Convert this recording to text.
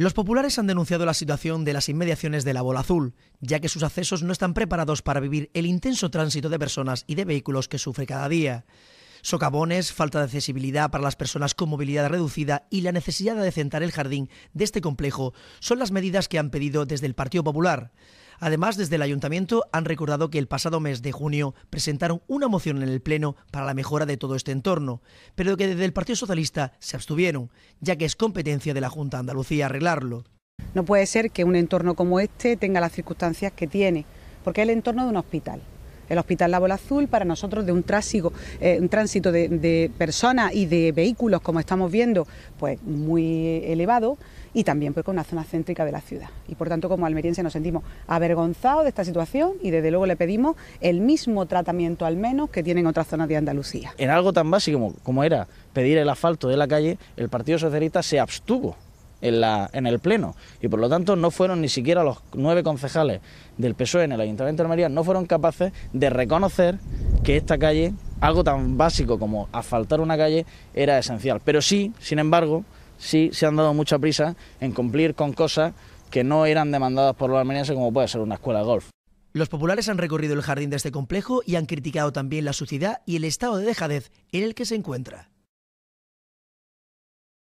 Los populares han denunciado la situación de las inmediaciones de la Bola Azul, ya que sus accesos no están preparados para vivir el intenso tránsito de personas y de vehículos que sufre cada día. Socavones, falta de accesibilidad para las personas con movilidad reducida y la necesidad de adecentar el jardín de este complejo son las medidas que han pedido desde el Partido Popular. Además, desde el ayuntamiento han recordado que el pasado mes de junio presentaron una moción en el Pleno para la mejora de todo este entorno, pero que desde el Partido Socialista se abstuvieron, ya que es competencia de la Junta de Andalucía arreglarlo. No puede ser que un entorno como este tenga las circunstancias que tiene, porque es el entorno de un hospital el Hospital Bola Azul, para nosotros de un tránsito, eh, un tránsito de, personas y de vehículos, como estamos viendo, pues muy elevado y también porque con una zona céntrica de la ciudad. Y por tanto, como almeriense nos sentimos avergonzados de esta situación y desde luego le pedimos el mismo tratamiento al menos que tienen otras zonas de Andalucía. En algo tan básico como, como era pedir el asfalto de la calle, el Partido Socialista se abstuvo en, el Pleno. Y por lo tanto no fueron ni siquiera los nueve concejales del PSOE en el Ayuntamiento de Almería, no fueron capaces de reconocer que esta calle, algo tan básico como asfaltar una calle, era esencial. Pero sí, sin embargo, sí se han dado mucha prisa en cumplir con cosas que no eran demandadas por los almerienses, como puede ser una escuela de golf. Los populares han recorrido el jardín de este complejo y han criticado también la suciedad y el estado de dejadez en el que se encuentra.